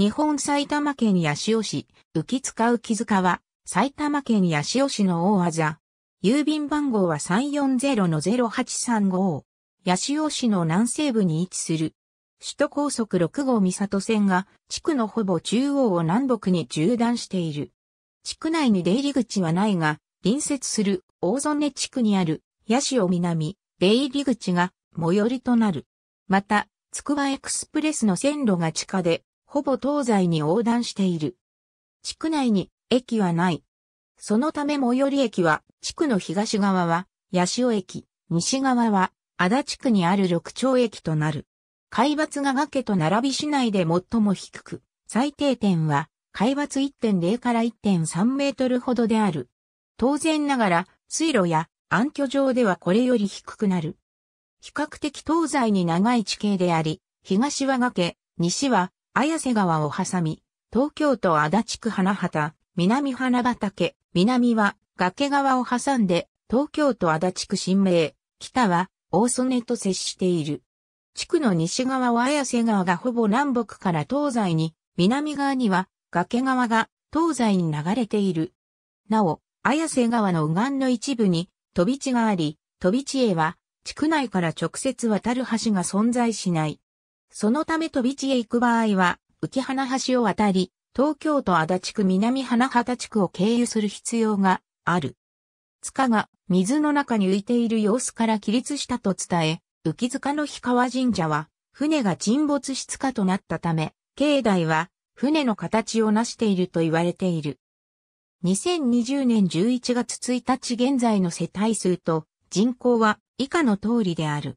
日本埼玉県八潮市、浮う木塚は、埼玉県八潮市の大技。郵便番号は340-0835。八潮市の南西部に位置する。首都高速6号三里線が、地区のほぼ中央を南北に縦断している。地区内に出入り口はないが、隣接する大曽根地区にある、八潮南、出入り口が、最寄りとなる。また、つくばエクスプレスの線路が地下で、ほぼ東西に横断している。地区内に駅はない。そのため最寄り駅は、地区の東側は、八潮駅、西側は、足立区にある緑町駅となる。海抜が崖と並び市内で最も低く、最低点は、海抜1.0から1.3メートルほどである。当然ながら、水路や暗渠上ではこれより低くなる。比較的東西に長い地形であり、東は崖、西は綾瀬川を挟み、東京都足立区花畑、南花畑、南は崖川を挟んで、東京都足立区新名、北は大曽根と接している。地区の西側は綾瀬川がほぼ南北から東西に、南側には崖川が東西に流れている。なお、綾瀬川の右岸の一部に飛び地があり、飛び地へは地区内から直接渡る橋が存在しない。そのため飛び地へ行く場合は、浮花橋を渡り、東京都足立区南花畑地区を経由する必要がある。塚が水の中に浮いている様子から起立したと伝え、浮塚の氷川神社は、船が沈没し塚となったため、境内は船の形を成していると言われている。2020年11月1日現在の世帯数と人口は以下の通りである。